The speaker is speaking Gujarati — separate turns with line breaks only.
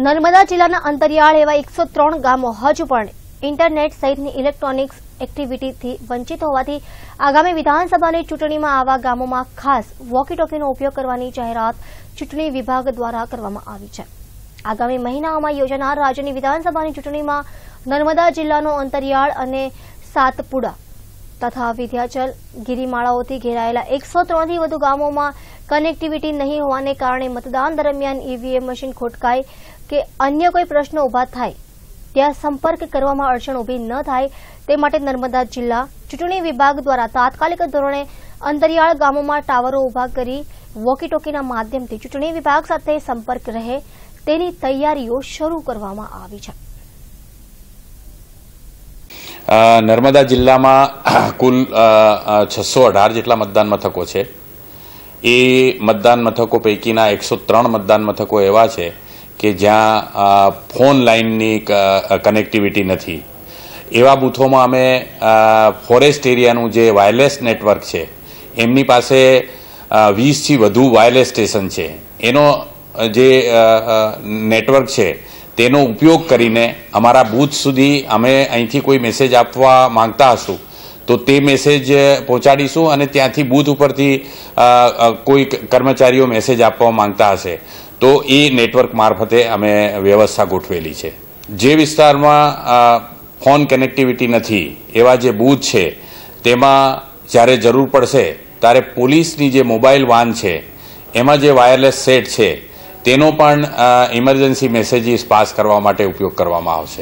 નર્મદા જિલ્લાના અંતરિયાળ એવા એકસો ત્રણ ગામો હજુ પણ ઇન્ટરનેટ સહિતની ઇલેક્ટ્રોનિક્સ એક્ટિવિટીથી વંચિત હોવાથી આગામી વિધાનસભાની ચૂંટણીમાં આવા ગામોમાં ખાસ વોકીટોકીનો ઉપયોગ કરવાની જાહેરાત ચૂંટણી વિભાગ દ્વારા કરવામાં આવી છે આગામી મહિનાઓમાં યોજાનાર રાજ્યની વિધાનસભાની ચૂંટણીમાં નર્મદા જિલ્લાનો અંતરિયાળ અને સાતપુડા તથા વિધ્યાચલ ગિરિમાળાઓથી ઘેરાયેલા એકસો ત્રણથી વધુ ગામોમાં કનેક્ટિવિટી નહીં હોવાને કારણે મતદાન દરમિયાન ઈવીએમ e મશીન ખોટકાય કે અન્ય કોઈ પ્રશ્નો ઉભા થાય ત્યાં સંપર્ક કરવામાં અડચણ ઉભી ન થાય તે માટે નર્મદા જિલ્લા ચૂંટણી વિભાગ દ્વારા તાત્કાલિક ધોરણે અંતરિયાળ ગામોમાં ટાવરો ઉભા કરી વોકીટોકીના માધ્યમથી ચૂંટણી વિભાગ સાથે સંપર્ક રહે તેની તૈયારીઓ શરૂ કરવામાં આવી છે
નર્મદા જિલ્લામાં કુલ છસો અઢાર જેટલા મતદાન મથકો છે એ મતદાન મથકો પૈકીના એકસો ત્રણ મતદાન મથકો એવા છે કે જ્યાં ફોન લાઇનની કનેક્ટિવિટી નથી એવા બૂથોમાં અમે ફોરેસ્ટ એરિયાનું જે વાયરલેસ નેટવર્ક છે એમની પાસે વીસથી વધુ વાયરલેસ સ્ટેશન છે એનો જે નેટવર્ક છે તેનો ઉપયોગ કરીને અમારા બૂથ સુધી અમે અહીંથી કોઈ મેસેજ આપવા માંગતા હશું તો તે મેસેજ પહોંચાડીશું અને ત્યાંથી બૂથ ઉપરથી કોઈ કર્મચારીઓ મેસેજ આપવા માંગતા હશે તો એ નેટવર્ક મારફતે અમે વ્યવસ્થા ગોઠવેલી છે જે વિસ્તારમાં ફોન કનેક્ટિવિટી નથી એવા જે બૂથ છે તેમાં જ્યારે જરૂર પડશે ત્યારે પોલીસની જે મોબાઈલ વાન છે એમાં જે વાયરલેસ સેટ છે તેનો પણ ઇમરજન્સી મેસેજીસ પાસ કરવા માટે ઉપયોગ કરવામાં આવશે